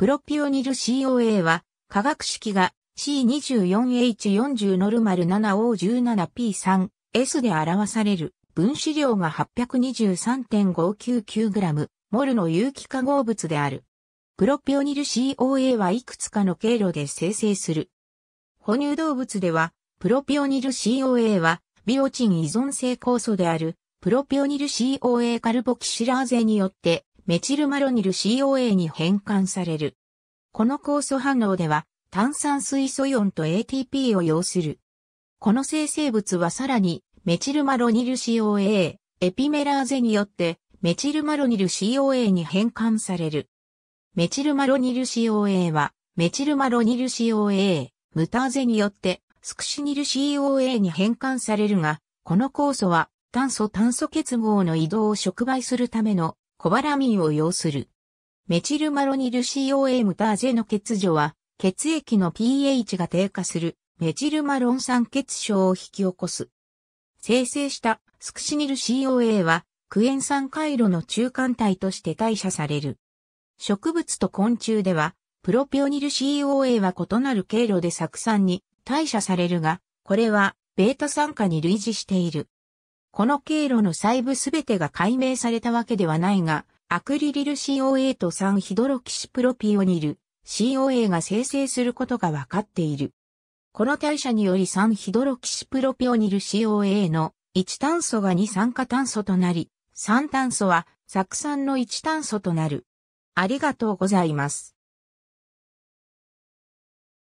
プロピオニル COA は、化学式が C24H40 ノルマル 7O17P3S で表される分子量が 823.599g、モルの有機化合物である。プロピオニル COA はいくつかの経路で生成する。哺乳動物では、プロピオニル COA は、ビオチン依存性酵素である、プロピオニル COA カルボキシラーゼによってメチルマロニル COA に変換される。この酵素反応では炭酸水素イオンと ATP を要する。この生成物はさらにメチルマロニル COA、エピメラーゼによってメチルマロニル COA に変換される。メチルマロニル COA はメチルマロニル COA、ムターゼによってスクシニル COA に変換されるが、この酵素は炭素炭素結合の移動を触媒するためのコバラミンを要する。メチルマロニル COA ムターゼの欠如は、血液の pH が低下するメチルマロン酸欠症を引き起こす。生成したスクシニル COA は、クエン酸回路の中間体として代謝される。植物と昆虫では、プロピオニル COA は異なる経路で酢酸に代謝されるが、これは、ベータ酸化に類似している。この経路の細部すべてが解明されたわけではないが、アクリリル COA と3ヒドロキシプロピオニル COA が生成することが分かっている。この代謝により3ヒドロキシプロピオニル COA の1炭素が2酸化炭素となり、3炭素は酢酸の1炭素となる。ありがとうございます。